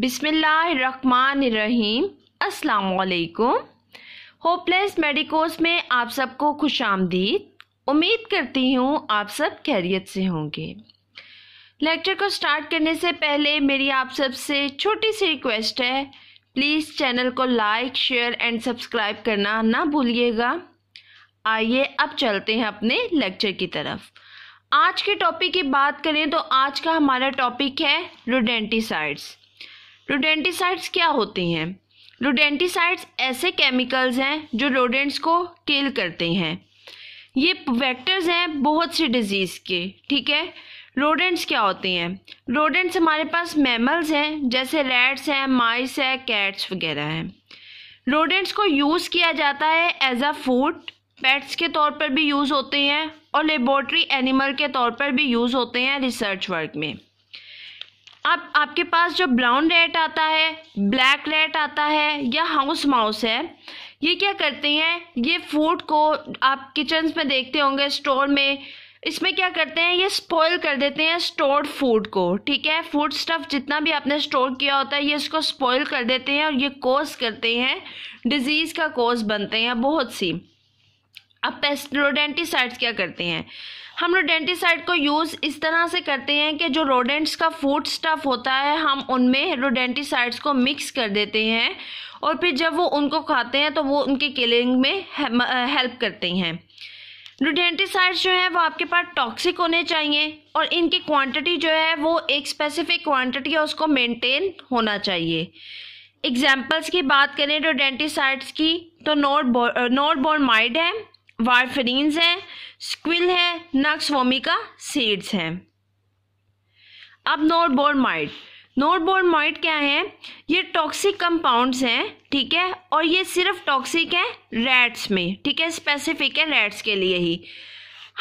बिसमीम असलकुम hopeless medicos में आप सबको खुश आमदीद उम्मीद करती हूँ आप सब खैरियत से होंगे लेक्चर को स्टार्ट करने से पहले मेरी आप सबसे छोटी सी रिक्वेस्ट है प्लीज़ चैनल को लाइक शेयर एंड सब्सक्राइब करना ना भूलिएगा आइए अब चलते हैं अपने लेक्चर की तरफ आज के टॉपिक की बात करें तो आज का हमारा टॉपिक है रोडेंटिसाइड्स रोडेंटिसाइड्स क्या होते हैं रोडेंटिसाइड्स ऐसे केमिकल्स हैं जो रोडेंट्स को किल करते हैं ये वेक्टर्स हैं बहुत सी डिजीज़ के ठीक है रोडेंट्स क्या होते हैं रोडेंट्स हमारे पास मैमल्स हैं जैसे रैट्स हैं माइस है कैट्स वगैरह हैं रोडेंट्स को यूज़ किया जाता है एज अ फूड पेट्स के तौर पर भी यूज़ होते हैं और लेबोरेटरी एनिमल के तौर पर भी यूज़ होते हैं रिसर्च वर्क में अब आपके पास जो ब्राउन रेट आता है ब्लैक रेट आता है या हाउस माउस है ये क्या करते हैं ये फूड को आप किचन में देखते होंगे स्टोर में इसमें क्या करते हैं ये स्पॉइल कर देते हैं स्टोर्ड फूड को ठीक है फूड स्टफ जितना भी आपने स्टोर किया होता है ये इसको स्पॉइल कर देते हैं और ये कोज करते हैं डिजीज़ का कोज बनते हैं बहुत सी अब पेस्टोडेंटिसाइड्स क्या करते हैं हम रोडेंटिसाइड को यूज़ इस तरह से करते हैं कि जो रोडेंट्स का फूड स्टफ होता है हम उनमें रोडेंटिसाइड्स को मिक्स कर देते हैं और फिर जब वो उनको खाते हैं तो वो उनके किलिंग में हेल्प करते हैं रोडेंटिसाइड्स जो हैं वो आपके पास टॉक्सिक होने चाहिए और इनकी क्वांटिटी जो है वो एक स्पेसिफिक क्वांटिटी है उसको मेनटेन होना चाहिए एग्जाम्पल्स की बात करें रोडेंटिसाइड्स की तो नोट बो, नोट बोर्न माइड है वारफरीन्स हैं स्क्विल है नक्स वोमिका सीड्स हैं अब note board might note board might क्या है ये टॉक्सिक कंपाउंड्स हैं ठीक है और ये सिर्फ टॉक्सिक है रैट्स में ठीक है स्पेसिफिक है रैट्स के लिए ही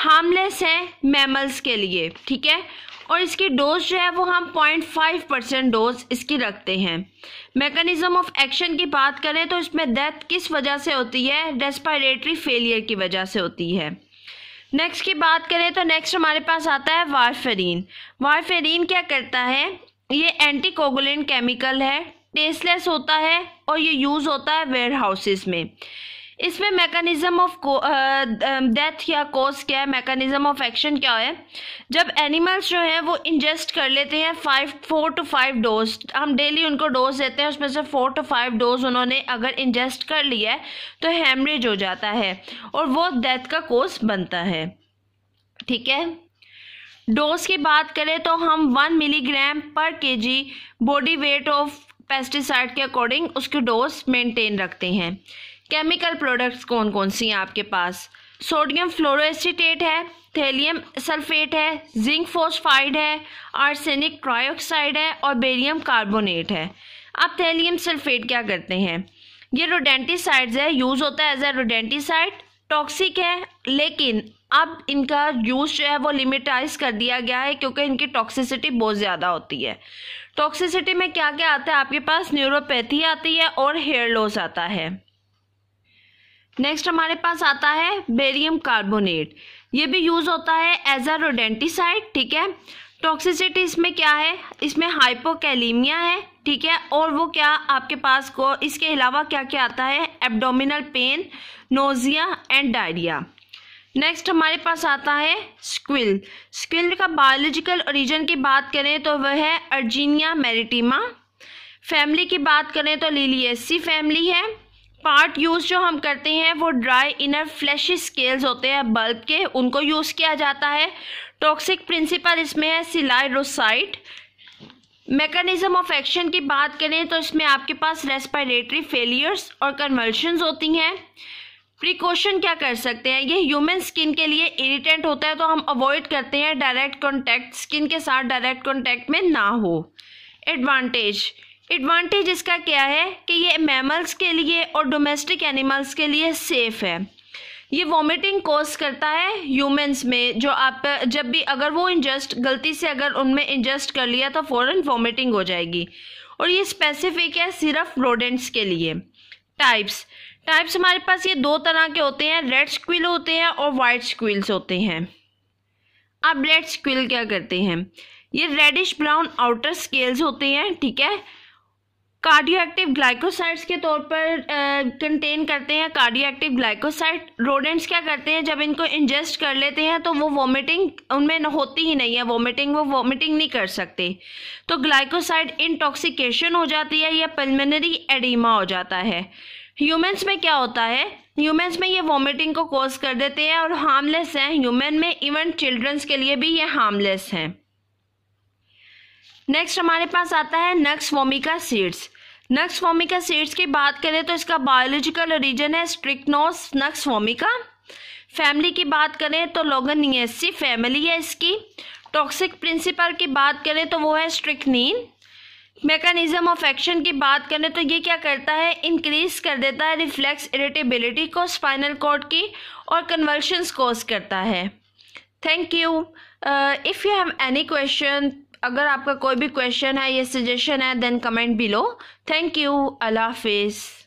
हार्मलेस है मैमल्स के लिए ठीक है और इसकी डोज जो है वो हम 0.5 परसेंट डोज इसकी रखते हैं मैकेनिज्म ऑफ एक्शन की बात करें तो इसमें डेथ किस वजह से होती है रेस्पायरेटरी फेलियर की वजह से होती है नेक्स्ट की बात करें तो नेक्स्ट हमारे पास आता है वारफेरिन वारफेरिन क्या करता है ये एंटी कोगुलेंट केमिकल है टेस्टलेस होता है और ये यूज़ होता है वेयर हाउसेस में इसमें मैकेनिज्म ऑफ डेथ या कोज क्या है मैकेनिज्म ऑफ एक्शन क्या है जब एनिमल्स जो हैं वो इंजेस्ट कर लेते हैं five four two five dose हम डेली उनको डोज देते हैं उसमें से फोर टू फाइव डोज उन्होंने अगर इंजेस्ट कर लिया है तो हेमरेज हो जाता है और वो डेथ का कोज बनता है ठीक है डोज की बात करें तो हम one milligram per G body weight of pesticide के अकॉर्डिंग उसकी डोज मेंटेन रखते हैं केमिकल प्रोडक्ट्स कौन कौन सी हैं आपके पास सोडियम फ्लोरोसिटेट है थैलियम सल्फेट है जिंक फोस्फाइड है आर्सेनिक ट्राइऑक्साइड है और बेरियम कार्बोनेट है अब थैलियम सल्फेट क्या करते हैं ये रोडेंटिसाइड्स है यूज़ होता है एज ए रोडेंटिसाइड टॉक्सिक है लेकिन अब इनका यूज़ जो है वो लिमिटाइज कर दिया गया है क्योंकि इनकी टॉक्सिसिटी बहुत ज़्यादा होती है टॉक्सिसिटी में क्या क्या आता है आपके पास न्यूरोपैथी आती है और हेयर लॉस आता है नेक्स्ट हमारे पास आता है बेरियम कार्बोनेट ये भी यूज होता है एज अ रोडेंटिसाइड ठीक है टॉक्सिसिटी इसमें क्या है इसमें हाइपोकैलीमिया है ठीक है और वो क्या आपके पास को इसके अलावा क्या क्या आता है abdominal pain nausea and diarrhoea next हमारे पास आता है स्क्विल स्क्विल का बायोलॉजिकल ओरिजिन की बात करें तो वह है अर्जीनिया मेरिटिमा फैमिली की बात करें तो लिलियसी फैमिली है पार्ट यूज़ जो हम करते हैं वो ड्राई इनर फ्लैशी स्केल्स होते हैं बल्ब के उनको यूज़ किया जाता है टॉक्सिक प्रिंसिपल इसमें है सिलाइडोसाइट मेकनिज़म ऑफ एक्शन की बात करें तो इसमें आपके पास रेस्पिरेटरी फेलियर्स और कन्वर्शन होती हैं प्रिकॉशन क्या कर सकते हैं ये ह्यूमन स्किन के लिए इरिटेंट होता है तो हम अवॉइड करते हैं डायरेक्ट कॉन्टैक्ट स्किन के साथ डायरेक्ट कॉन्टैक्ट में ना हो एडवांटेज एडवांटेज इसका क्या है कि ये मैमल्स के लिए और डोमेस्टिक एनिमल्स के लिए सेफ़ है ये वॉमिटिंग कॉज करता है ह्यूमंस में जो आप जब भी अगर वो इंजस्ट गलती से अगर उनमें इंजस्ट कर लिया तो फ़ौरन वॉमिटिंग हो जाएगी और ये स्पेसिफिक है सिर्फ रोडेंट्स के लिए टाइप्स टाइप्स हमारे पास ये दो तरह के होते हैं रेड स्क्विल होते हैं और वाइट स्क्विल्स होते हैं अब रेड स्क्विल क्या करते हैं ये रेडिश ब्राउन आउटर स्केल्स होते हैं ठीक है कार्डियो एक्टिव ग्लाइकोसाइड्स के तौर पर कंटेन करते हैं कार्डियो एक्टिव ग्लाइकोसाइड रोडेंट्स क्या करते हैं जब इनको इंजेस्ट कर लेते हैं तो वो वॉमिटिंग उनमें होती ही नहीं है वॉमिटिंग वो वॉमिटिंग नहीं कर सकते तो ग्लाइकोसाइड इंटॉक्सिकेशन हो जाती है या पल्मनरी एडिमा हो जाता है ह्यूमन्स में क्या होता है ह्यूमन्स में ये वॉमिटिंग को कॉज कर देते हैं और हार्मलेस हैं ह्यूमन में इवन चिल्ड्रंस के लिए भी ये हार्मलेस हैं नेक्स्ट हमारे पास आता है nux vomica seeds nux vomica seeds की बात करें तो इसका बायोलॉजिकल रीजन है स्ट्रिक्नोस नक्स फॉमिका फैमिली की बात करें तो लोगनियसी फैमिली है इसकी टॉक्सिक प्रिंसिपल की बात करें तो वो है स्ट्रिकनिन मेकानिजम ऑफ एक्शन की बात करें तो ये क्या करता है इंक्रीज कर देता है रिफ्लेक्स इरिटेबिलिटी को स्पाइनल कोड की और कन्वर्शंस कोज करता है thank you if you have any question अगर आपका कोई भी क्वेश्चन है या सजेशन है then comment below thank you अल्लाह हाफिज़